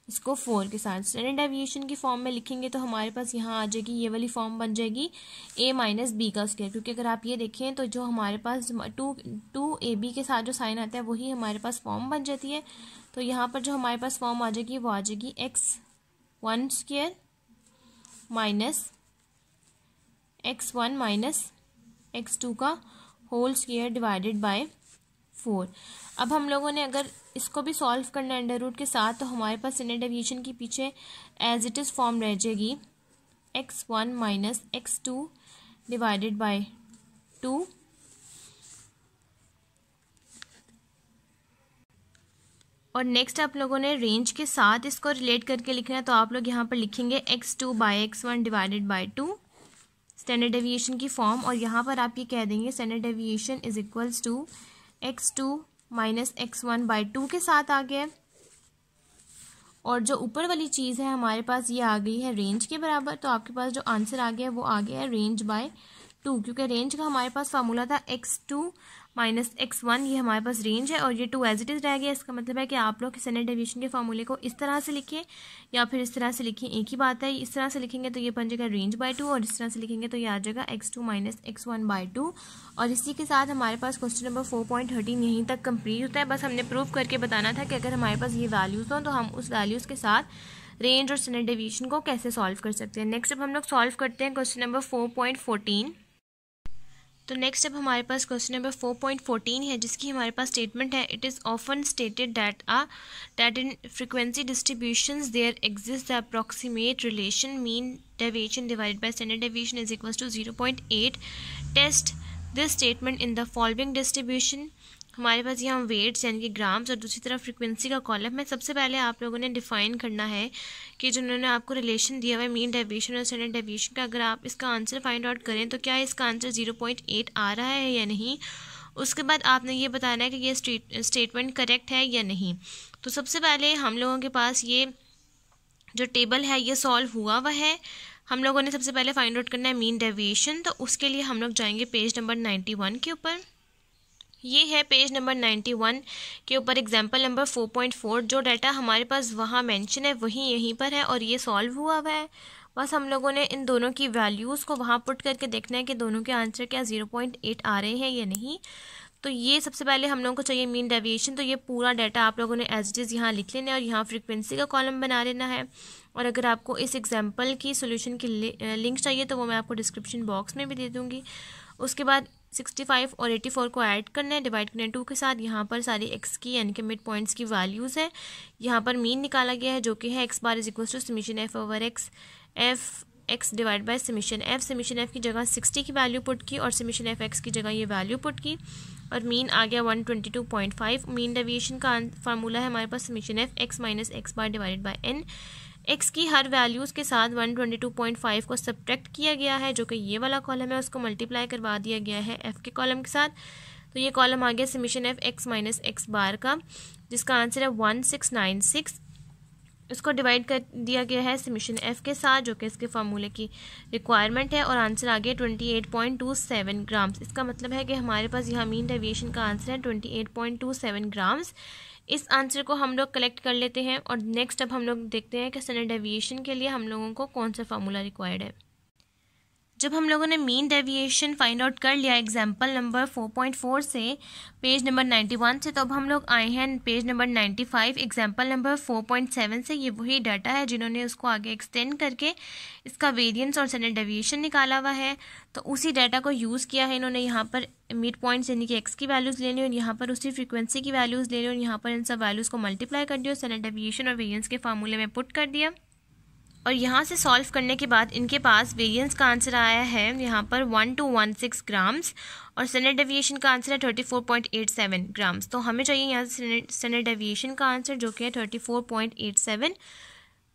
इसको फोर के साथ स्टैंडर्ड एविएशन की फॉर्म में लिखेंगे तो हमारे पास यहाँ आ जाएगी ये वाली फॉर्म बन जाएगी ए माइनस बी का स्क्वायर क्योंकि अगर आप ये देखें तो जो हमारे पास टू टू ए बी के साथ जो साइन आता है वही हमारे पास फॉर्म बन जाती है तो यहाँ पर जो हमारे पास फॉर्म आ जाएगी वो आ जाएगी x one square minus x one minus x two का whole square divided by four अब हम लोगों ने अगर इसको भी सॉल्व करना है अंडर रूट के साथ तो हमारे पास स्टैंडर्ड डेविएशन के पीछे एज इट इज़ फॉर्म रह जाएगी x one minus x two divided by two और नेक्स्ट आप लोगों ने रेंज के साथ इसको रिलेट करके लिखना है तो आप लोग यहाँ पर लिखेंगे x two by x one divided by two standard deviation की फॉर्म और यहाँ पर आप ये कह देंगे standard deviation is equals to x two minus x one by two के साथ आ गया और जो ऊपर वाली चीज़ है हमारे पास ये आ गई है रेंज के बराबर तो आपके पास जो आंसर आ गया है वो आ गया है रेंज बाय टू क्योंकि रेंज का हमारे पास फार्मूला था x two minus x one ये हमारे पास रेंज है और ये टू एज इट इज़ रह गया इसका मतलब है कि आप लोग स्टैंडर्ड डेविएशन के फार्मूले को इस तरह से लिखें या फिर इस तरह से लिखें एक ही बात है इस तरह से लिखेंगे तो ये बन जाएगा रेंज बाय टू और इस तरह से लिखेंगे तो ये आ जाएगा x two minus x one by two और इसी के साथ हमारे पास question number four point thirteen यहीं तक कम्प्लीट होता है बस हमने प्रूव करके बताना था कि अगर हमारे पास ये वैल्यूज़ हों तो हम उस वैल्यूज़ के साथ रेंज और स्टैंडर्ड डेविएशन को कैसे सॉल्व कर सकते हैं नेक्स्ट अब हम लोग सॉल्व करते हैं question number four point fourteen तो नेक्स्ट अब हमारे पास question number four point fourteen है जिसकी हमारे पास स्टेटमेंट है it is often stated that uh that in frequency distribution there exist the approximate relation mean deviation divide by standard deviation is equal to zero point eight test this statement in the following distribution हमारे पास यहाँ weights यानी कि grams और दूसरी तरफ frequency का column है सबसे पहले आप लोगों ने डिफाइन करना है कि जिन्होंने आपको रिलेशन दिया हुआ है मीन डेविएशन और स्टैंडर्ड डेविएशन का अगर आप इसका आंसर फाइंड आउट करें तो क्या इसका आंसर ज़ीरो पॉइंट एट आ रहा है या नहीं उसके बाद आपने ये बताना है कि ये स्टेटमेंट करेक्ट है या नहीं तो सबसे पहले हम लोगों के पास ये जो टेबल है ये सॉल्व हुआ हुआ है हम लोगों ने सबसे पहले फाइंड आउट करना है मीन डेविएशन तो उसके लिए हम लोग जाएंगे पेज नंबर नाइन्टी वन के ऊपर ये है पेज नंबर नाइन्टी वन के ऊपर example number four point four जो डाटा हमारे पास वहाँ मेंशन है वहीं यहीं पर है और ये सॉल्व हुआ हुआ है बस हम लोगों ने इन दोनों की वैल्यूज़ को वहाँ पुट करके देखना है कि दोनों के आंसर क्या जीरो पॉइंट एट आ रहे हैं या नहीं तो ये सबसे पहले हम लोगों को चाहिए मीन डेविएशन तो ये पूरा डाटा आप लोगों ने एज इट इज़ यहाँ लिख लेना है और यहाँ फ्रिक्वेंसी का कॉलम बना लेना है और अगर आपको इस एग्जाम्पल की सोल्यूशन की लिंक चाहिए तो वो मैं आपको डिस्क्रिप्शन बॉक्स में भी दे दूँगी उसके बाद सिक्सटी फाइव और एटी फोर को ऐड करना है डिवाइड करना है टू के साथ यहाँ पर सारी एक्स की यानी कि मिड पॉइंट्स की वैल्यूज़ हैं यहाँ पर मीन निकाला गया है जो कि है x bar is equal to summation f over x f x divide by summation f summation F की जगह सिक्सटी की वैल्यू पुट की और समीशन एफ एक्स की जगह ये वैल्यू पुट की और मीन आ गया one twenty two point five mean deviation का फार्मूला है हमारे पास summation f x minus x bar divided by n x की हर वैल्यूज़ के साथ 122.5 को सब्ट्रैक्ट किया गया है जो कि ये वाला कॉलम है उसको मल्टीप्लाई करवा दिया गया है एफ़ के कॉलम के साथ तो ये कॉलम आ गया summation f x minus x bar का जिसका आंसर है वन सिक्स नाइन सिक्स उसको डिवाइड कर दिया गया है समिशन एफ के साथ जो कि इसके फार्मूले की रिक्वायरमेंट है और आंसर आ गया twenty eight point two seven grams इसका मतलब है कि हमारे पास यहाँ मीन डेविएशन का आंसर है twenty eight point two seven grams इस आंसर को हम लोग कलेक्ट कर लेते हैं और नेक्स्ट अब हम लोग देखते हैं कि स्टैंडर्ड डेविएशन के लिए हम लोगों को कौन सा फार्मूला रिक्वायर्ड है जब हम लोगों ने मीन डेविएशन फाइंड आउट कर लिया एग्जाम्पल नंबर 4.4 से पेज नंबर 91 से तो अब हम लोग आए हैं पेज नंबर 95 एग्जाम्पल नंबर 4.7 से ये वही डाटा है जिन्होंने उसको आगे एक्सटेंड करके इसका वेरिएंस और स्टैंडर्ड डेविएशन निकाला हुआ है तो उसी डाटा को यूज़ किया है इन्होंने यहाँ पर मिड पॉइंट्स यानी कि एक्स की वैल्यूज़ लेने और यहाँ पर उसी फ्रिक्वेंसी की वैल्यूज़ लेने और यहाँ पर इन सब वैल्यूज़ को मल्टीप्लाई कर दिया स्टैंडर्ड डेविएशन और वेरियंस के फार्मूले में पुट कर दिया और यहाँ से सॉल्व करने के बाद इनके पास वेरिएंस का आंसर आया है यहाँ पर one two one six grams और स्टैंडर्ड डेविएशन का आंसर है thirty four point eight seven grams तो हमें चाहिए यहाँ से स्टैंडर्ड डेविएशन का आंसर जो कि है thirty four point eight seven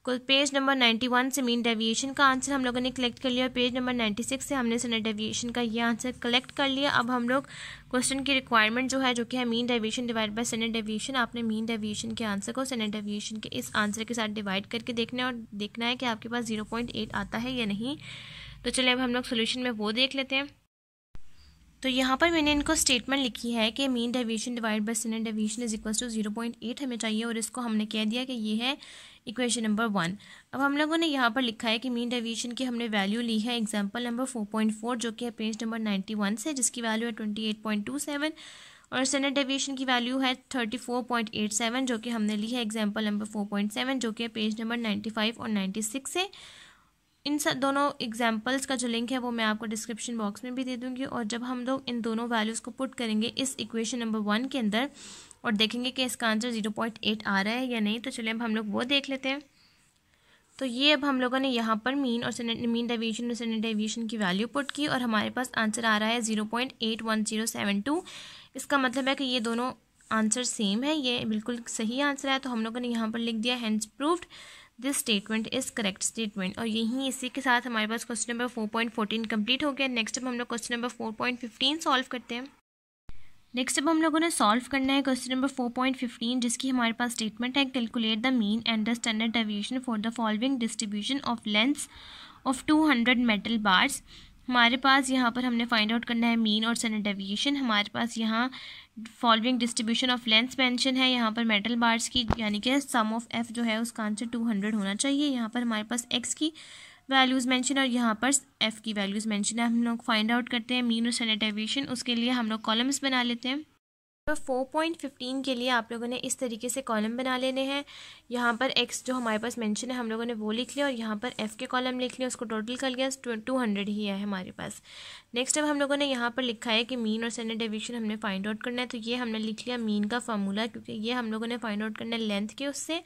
कुल पेज नंबर 91 से मीन डेविएशन का आंसर हम लोगों ने कलेक्ट कर लिया और पेज नंबर 96 से हमने सेंडर डेविएशन का ये आंसर कलेक्ट कर लिया अब हम लोग क्वेश्चन की रिक्वायरमेंट जो है जो कि है mean deviation divide by standard deviation आपने मीन डेविएशन के आंसर को सेंडर डेविएशन के इस आंसर के साथ डिवाइड करके देखना है और देखना है कि आपके पास जीरो आता है या नहीं तो चलिए अब हम लोग सोल्यूशन में वो देख लेते हैं तो यहाँ पर मैंने इनको स्टेटमेंट लिखी है कि mean deviation divide by standard deviation is equal to zero point eight हमें चाहिए और इसको हमने कह दिया कि ये है इक्वेशन नंबर वन अब हम लोगों ने यहाँ पर लिखा है कि मीन डेविएशन की हमने वैल्यू ली है example number four point four जो कि है पेज नंबर नाइन्टी वन से जिसकी वैल्यू है twenty eight point two seven और स्टैंडर्ड डेविएशन की वैल्यू है thirty four point eight seven जो कि हमने ली है example number four point seven जो कि है पेज नंबर नाइन्टी फाइव और नाइन्टी सिक्स से इन सब दोनों एग्जाम्पल्स का जो लिंक है वो मैं आपको डिस्क्रिप्शन बॉक्स में भी दे दूंगी और जब हम लोग इन दोनों वैल्यूज़ को पुट करेंगे इस इक्वेशन नंबर वन के अंदर और देखेंगे कि इसका आंसर ज़ीरो पॉइंट एट आ रहा है या नहीं तो चलिए अब हम लोग वो देख लेते हैं तो ये अब हम लोगों ने यहाँ पर मीन और मीन डेविएशन और सेनेट डेविएशन की वैल्यू पुट की और हमारे पास आंसर आ रहा है zero point eight one zero seven two इसका मतलब है कि ये दोनों आंसर सेम है ये बिल्कुल सही आंसर है तो हम लोगों ने यहाँ पर लिख दिया hence proved this statement is correct statement और यहीं इसी के साथ हमारे पास question number four point fourteen complete हो गया नेक्स्ट अब हम लोग question number four point fifteen solve करते हैं नेक्स्ट अब हम लोगों ने सॉल्व करना है question number four point fifteen जिसकी हमारे पास स्टेटमेंट है calculate the mean and the standard deviation for the following distribution of lengths of two hundred metal bars हमारे पास यहाँ पर हमने फाइंड आउट करना है मीन और स्टैंडर्ड डेविएशन हमारे पास यहाँ following distribution of lengths mention है यहाँ पर मेटल बार्स की यानी कि सम ऑफ एफ जो है उसका आंसर टू हंड्रेड होना चाहिए यहाँ पर हमारे पास एक्स की वैल्यूज़ मेंशन और यहाँ पर एफ़ की वैल्यूज़ मेंशन है हम लोग फाइंड आउट करते हैं मीन और स्टैंडर्ड डेविएशन उसके लिए हम लोग कॉलम्स बना लेते हैं तो फिफ्टीन के लिए आप लोगों ने इस तरीके से कॉलम बना लेने हैं यहाँ पर एक्स जो हमारे पास मेंशन है हम लोगों ने वो लिख लिया और यहाँ पर एफ़ के कॉलम लिख लिया उसको टोटल कर लिया टू हंड्रेड ही है हमारे पास नेक्स्ट अब हम लोगों ने यहाँ पर लिखा है कि मीन और स्टैंडर्ड डेविएशन हमने फाइंड आउट करना है तो ये हमने लिख लिया मीन का फार्मूला क्योंकि ये हम लोगों ने फाइंड आउट करना है लेंथ के उससे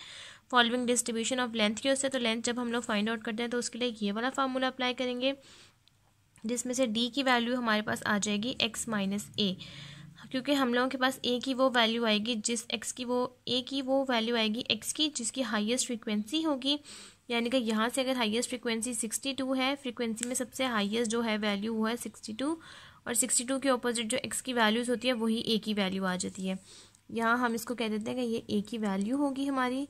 फॉलोइंग डिस्ट्रीब्यूशन ऑफ लेंथ की ओर से तो लेंथ जब हम लोग फाइंड आउट करते हैं तो उसके लिए ये वाला फार्मूला अप्लाई करेंगे जिसमें से डी की वैल्यू हमारे पास आ जाएगी एक्स माइनस ए क्योंकि हम लोगों के पास ए की वो वैल्यू आएगी जिस एक्स की वो ए की वो वैल्यू आएगी एक्स की जिसकी हाईएस्ट फ्रीक्वेंसी होगी यानी कि यहाँ से अगर हाईएस्ट फ्रीक्वेंसी 62 है फ्रीक्वेंसी में सबसे हाईएस्ट जो है वैल्यू वो है 62 और 62 के ऑपोजिट जो एक्स की वैल्यूज़ होती है वही ए की वैल्यू आ जाती है यहाँ हम इसको कह देते हैं कि ये ए की वैल्यू होगी हमारी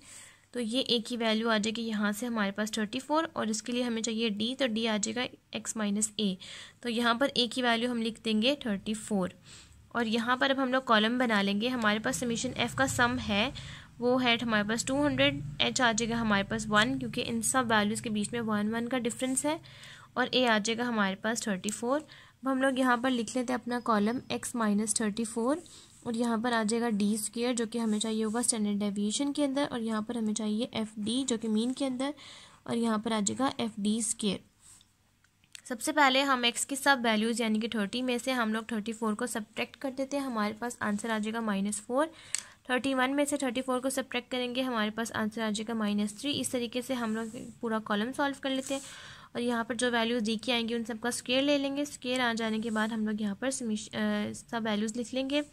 तो ये ए की वैल्यू आ जाएगी यहाँ से हमारे पास थर्टी फोर और इसके लिए हमें चाहिए डी तो डी आ जाएगा एक्स माइनस ए तो यहाँ पर ए की वैल्यू हम लिख देंगे थर्टी फोर और यहाँ पर अब हम लोग कॉलम बना लेंगे हमारे पास समीशन एफ़ का सम है वो है तो हमारे पास टू हंड्रेड एच आ जाएगा हमारे पास वन क्योंकि इन सब वैल्यूज़ के बीच में वन वन का डिफरेंस है और ए आ जाएगा हमारे पास थर्टी फोर अब हम लोग यहाँ पर लिख लेते हैं अपना column X minus thirty four और यहाँ पर आ जाएगा डी स्क्र जो कि हमें चाहिए होगा स्टैंडर्ड डेविएशन के अंदर और यहाँ पर हमें चाहिए एफ डी जो कि मीन के अंदर और यहाँ पर आ जाएगा एफ डी स्केयर सबसे पहले हम एक्स की सब वैल्यूज़ यानी कि थर्टी में से हम लोग थर्टी फोर को सब्ट्रैक्ट कर देते हैं हमारे पास आंसर आ जाएगा माइनस फोर थर्टी वन में से थर्टी फोर को सब्ट्रैक्ट करेंगे हमारे पास आंसर आ जाएगा माइनस थ्री इस तरीके से हम लोग पूरा कॉलम सॉल्व कर लेते हैं और यहाँ पर जो वैल्यूज़ दी के आएंगी उन सबका स्केयर ले लेंगे स्केयर आ जाने के बाद हम लोग यहाँ पर सब वैल्यूज़ लिख लेंगे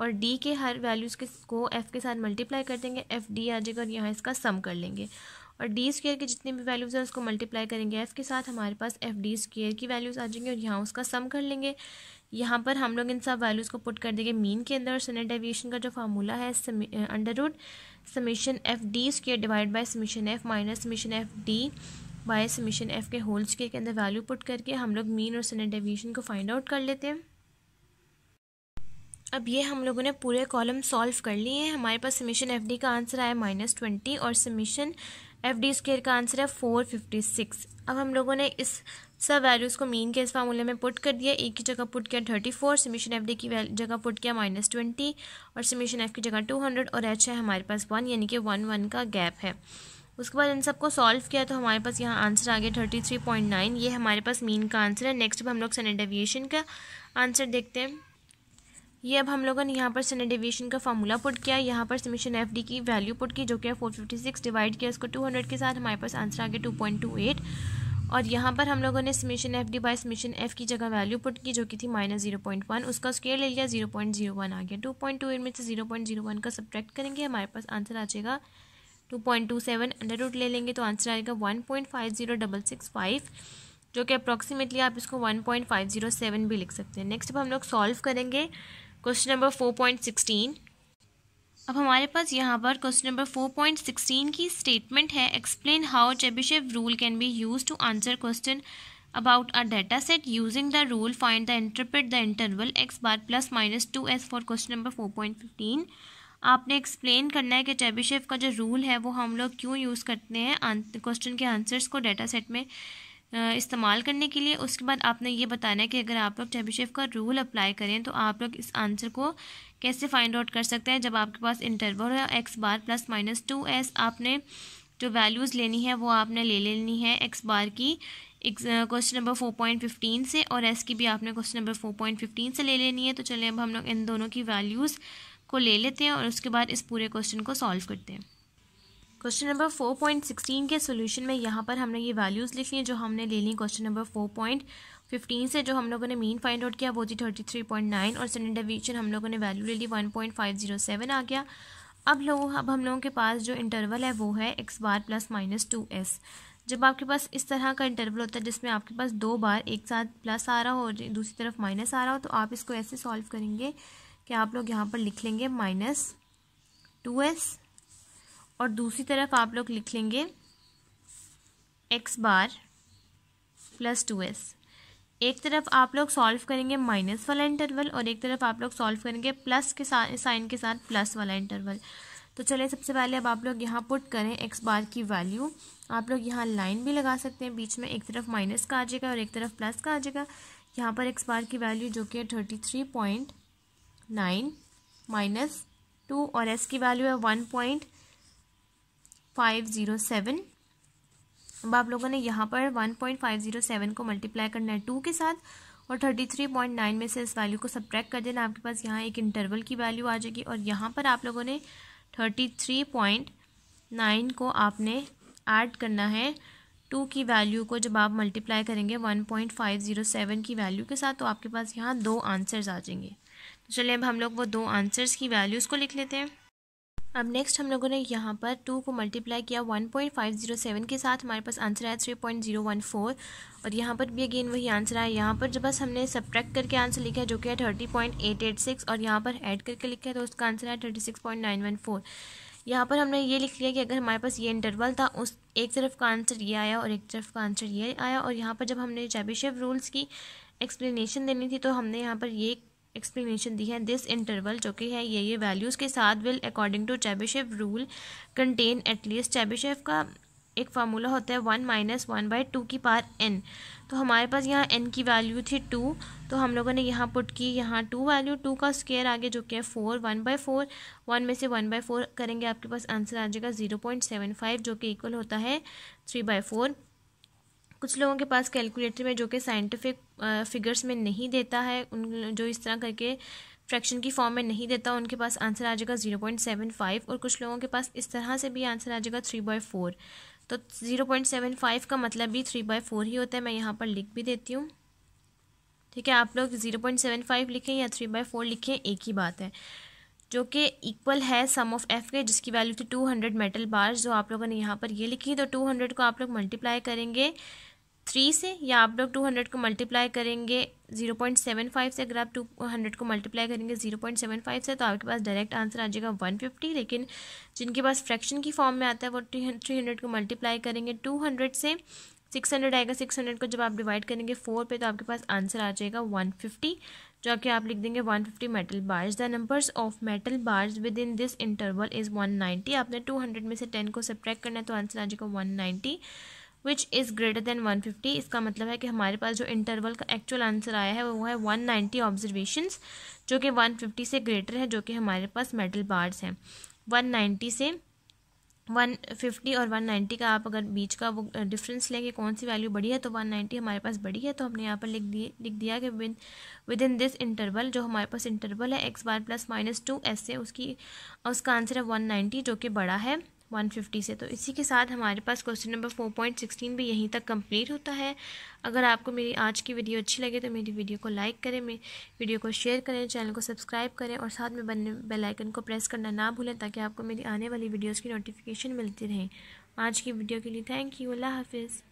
और डी के हर वैल्यूज़ के को एफ़ के साथ मल्टीप्लाई कर देंगे एफ़ डी आ जाएगा और यहाँ इसका सम कर लेंगे और डी स्क्र के जितने भी वैल्यूज़ हैं उसको मल्टीप्लाई करेंगे एफ़ के साथ हमारे पास एफ़ डी स्क्र की वैल्यूज़ आ जाएंगी और यहाँ उसका सम कर लेंगे यहाँ पर हम लोग इन सब वैल्यूज़ को पुट कर देंगे मीन के अंदर और स्टैंडर्ड डेविएशन का जो फार्मूला है under root summation F D square divide by summation F minus summation F D by summation F के होल स्क्र के अंदर वैल्यू पुट करके हम लोग मीन और स्टैंडर्ड डेविएशन को फाइंड आउट कर लेते हैं अब ये हम लोगों ने पूरे कॉलम सॉल्व कर लिए हैं हमारे पास समीशन एफ डी का आंसर आया माइनस ट्वेंटी और समीशन एफ डी स्केयर का आंसर है फोर फिफ्टी सिक्स अब हम लोगों ने इस सब वैल्यूज़ को मीन के इस फार्मूले में पुट कर दिया ए की जगह पुट किया thirty four summation F D की जगह पुट किया माइनस ट्वेंटी और समीशन एफ की जगह टू हंड्रेड और एच है हमारे पास वन यानी कि वन वन का गैप है उसके बाद इन सबको सॉल्व किया तो हमारे पास यहाँ आंसर आ गया थर्टी थ्री पॉइंट नाइन ये हमारे पास मीन का आंसर है नेक्स्ट अब हम लोग सन का आंसर देखते हैं ये अब हम लोगों ने यहाँ पर स्टैंडर्ड डिवीजन का फार्मूला पुट किया यहाँ पर समीशन एफ डी की वैल्यू पुट की जो कि फोर फिफ्टी सिक्स डिवाइड किया उसको टू हंड्रेड के साथ हमारे पास आंसर आ गया टू पॉइंट टू एट और यहाँ पर हम लोगों ने summation F D by summation F की जगह वैल्यू पुट की जो कि थी माइनस जीरो पॉइंट वन उसका स्केयर ले लिया जीरो पॉइंट जीरो वन आ गया टू पॉइंट टू एट में से जीरो पॉइंट जीरो वन का सब्ट्रैक्ट करेंगे हमारे पास आंसर आ जाएगा two point two seven under root ले लेंगे तो आंसर आएगा one point five zero double six five जो कि अप्रॉक्सीमेटली आप इसको one point five zero seven भी लिख सकते हैं नेक्स्ट अब हम लोग सॉल्व करेंगे question number four point sixteen अब हमारे पास यहाँ पर question number four point sixteen की स्टेटमेंट है explain how Chebyshev rule can be use to answer question about set using the rule find the interpret the interval X bar plus minus two S for question number four point fifteen आपने explain करना है कि Chebyshev का जो rule है वो हम लोग क्यों यूज़ करते हैं क्वेश्चन के आंसर्स को डाटा सेट में इस्तेमाल करने के लिए उसके बाद आपने ये बताना है कि अगर आप लोग चेबिशेफ का रूल अप्लाई करें तो आप लोग इस आंसर को कैसे फाइंड आउट कर सकते हैं जब आपके पास इंटरवल है x bar plus minus two S आपने जो वैल्यूज़ लेनी है वो आपने ले लेनी है एक्स बार की question number four point fifteen से और एस की भी आपने question number four point fifteen से ले लेनी है तो चलिए अब हम लोग इन दोनों की वैल्यूज़ को ले लेते हैं और उसके बाद इस पूरे क्वेश्चन को सॉल्व करते हैं question number four point sixteen के सोल्यूशन में यहाँ पर हमने ये वैल्यूज़ लिखी हैं जो हमने ले ली question number four point fifteen से जो हम लोगों ने मीन फाइंड आउट किया वो थी थर्टी थ्री पॉइंट नाइन और सेंडर डिवीजन हम लोगों ने वैल्यू ले ली one point five zero seven आ गया अब लोग अब हम लोगों के पास जो इंटरवल है वो है x bar plus minus two S जब आपके पास इस तरह का इंटरवल होता है जिसमें आपके पास दो बार एक साथ प्लस आ रहा हो और दूसरी तरफ माइनस आ रहा हो तो आप इसको ऐसे सॉल्व करेंगे कि आप लोग यहाँ पर लिख लेंगे माइनस टू एस और दूसरी तरफ आप लोग लिख लेंगे X bar plus two S एक तरफ आप लोग सॉल्व करेंगे माइनस वाला इंटरवल और एक तरफ आप लोग सॉल्व करेंगे प्लस के साथ साइन के साथ प्लस वाला इंटरवल तो चलिए सबसे पहले अब आप लोग यहाँ पुट करें एक्स बार की वैल्यू आप लोग यहाँ लाइन भी लगा सकते हैं बीच में एक तरफ माइनस का आ जाएगा और एक तरफ प्लस का आ जाएगा यहाँ पर एक्स बार की वैल्यू जो कि है thirty three point nine minus two और एस की वैल्यू है one point five zero seven अब आप लोगों ने यहाँ पर one point five zero seven को मल्टीप्लाई करना है टू के साथ और थर्टी थ्री पॉइंट नाइन में से इस वैल्यू को सब्ट्रैक्ट कर देना आपके पास यहाँ एक इंटरवल की वैल्यू आ जाएगी और यहाँ पर आप लोगों ने थर्टी थ्री पॉइंट नाइन को आपने ऐड करना है टू की वैल्यू को जब आप मल्टीप्लाई करेंगे one point five zero seven की वैल्यू के साथ तो आपके पास यहाँ दो आंसर्स आ जाएंगे तो चलिए अब हम लोग वो दो आंसर्स की वैल्यूज़ को लिख लेते हैं अब नेक्स्ट हम लोगों ने यहाँ पर टू को मल्टीप्लाई किया one point five zero seven के साथ हमारे पास आंसर आया three point zero one four और यहाँ पर भी अगेन वही आंसर आया यहाँ पर जब बस हमने सब्ट्रैक्ट करके आंसर लिखा है जो कि है thirty point eight eight six और यहाँ पर ऐड करके लिखा है तो उसका आंसर आया thirty six point nine one four यहाँ पर हमने ये लिख लिया कि अगर हमारे पास ये इंटरवल था उस एक तरफ का आंसर ये आया और एक तरफ का आंसर ये आया और यहाँ पर जब हमने चैबिशेव रूल्स की एक्सप्लेनेशन देनी थी तो हमने यहाँ पर ये एक्सप्लेनेशन दी है दिस इंटरवल जो कि है ये ये वैल्यूज़ के साथ will according to Chebyshev rule contain at least Chebyshev का एक फार्मूला होता है one minus one by two की पार एन तो हमारे पास यहाँ एन की वैल्यू थी टू तो हम लोगों ने यहाँ पुट की यहाँ टू वैल्यू टू का स्केयर आगे जो कि है four one by four one में से वन बाई फोर करेंगे आपके पास आंसर आ जाएगा ज़ीरो पॉइंट सेवन फाइव जो कि इक्वल होता है थ्री बाई फोर कुछ लोगों के पास कैलकुलेटर में जो कि साइंटिफिक फिगर्स में नहीं देता है उन जो इस तरह करके फ्रैक्शन की फॉर्म में नहीं देता उनके पास आंसर आ जाएगा ज़ीरो पॉइंट सेवन फाइव और कुछ लोगों के पास इस तरह से भी आंसर आ जाएगा थ्री बाई फोर तो ज़ीरो पॉइंट सेवन फाइव का मतलब भी थ्री बाई फोर ही होता है मैं यहाँ पर लिख भी देती हूँ ठीक है आप लोग ज़ीरो पॉइंट सेवन फाइव लिखें या थ्री बाई फोर लिखें एक ही बात है जो कि इक्वल है सम ऑफ एफ के जिसकी वैल्यू थी टू हंड्रेड मेटल बार्स जो आप लोगों ने यहाँ पर ये लिखी तो टू हंड्रेड को आप लोग मल्टीप्लाई करेंगे थ्री से या आप लोग टू हंड्रेड को मल्टीप्लाई करेंगे ज़ीरो पॉइंट सेवन फाइव से अगर आप टू हंड्रेड को मल्टीप्लाई करेंगे ज़ीरो पॉइंट सेवन फाइव से तो आपके पास डायरेक्ट आंसर आ जाएगा वन फिफ्टी लेकिन जिनके पास फ्रैक्शन की फॉर्म में आता है वो थ्री हंड्रेड को मल्टीप्लाई करेंगे टू हंड्रेड से सिक्स हंड्रेड आएगा सिक्स हंड्रेड को जब आप डिवाइड करेंगे फोर पे तो आपके पास आंसर आ जाएगा वन फिफ्टी जो कि आप लिख देंगे one fifty metal bars the numbers of metal bars within this interval is one ninety आपने टू हंड्रेड में से टेन को सब्ट्रैक्ट करना है तो आंसर आ जाएगा one ninety which is greater than fifty इसका मतलब है कि हमारे पास जो इंटरवल का एक्चुअल आंसर आया है वो है वन नाइन्टी ऑब्जर्वेशन जो कि वन फिफ्टी से ग्रेटर है जो कि हमारे पास मेडल बार्स हैं वन नाइन्टी से वन फिफ्टी और वन नाइन्टी का आप अगर बीच का वो डिफरेंस लें कि कौन सी वैल्यू बड़ी है तो वन नाइन्टी हमारे पास बड़ी है तो हमने यहाँ पर लिख दिए लिख दिया कि with within this interval जो हमारे पास इंटरवल है x bar plus minus two S से उसकी उसका आंसर है वन नाइन्टी जो कि बड़ा है 150 से तो इसी के साथ हमारे पास क्वेश्चन नंबर 4.16 भी यहीं तक कंप्लीट होता है अगर आपको मेरी आज की वीडियो अच्छी लगे तो मेरी वीडियो को लाइक करें मेरी वीडियो को शेयर करें चैनल को सब्सक्राइब करें और साथ में बनने बेल आइकन को प्रेस करना ना भूलें ताकि आपको मेरी आने वाली वीडियोज़ की नोटिफिकेशन मिलती रहे आज की वीडियो के लिए थैंक यू अल्लाह हाफिज़